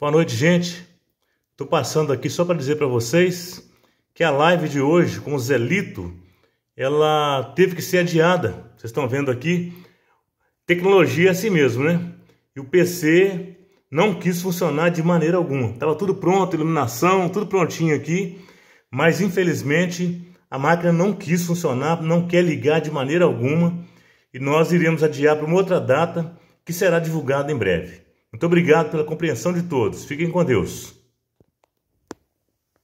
Boa noite, gente. Estou passando aqui só para dizer para vocês que a live de hoje com o Zelito, ela teve que ser adiada. Vocês estão vendo aqui, tecnologia é assim mesmo, né? E o PC não quis funcionar de maneira alguma. Tava tudo pronto, iluminação, tudo prontinho aqui, mas infelizmente a máquina não quis funcionar, não quer ligar de maneira alguma, e nós iremos adiar para uma outra data que será divulgada em breve. Muito obrigado pela compreensão de todos. Fiquem com Deus.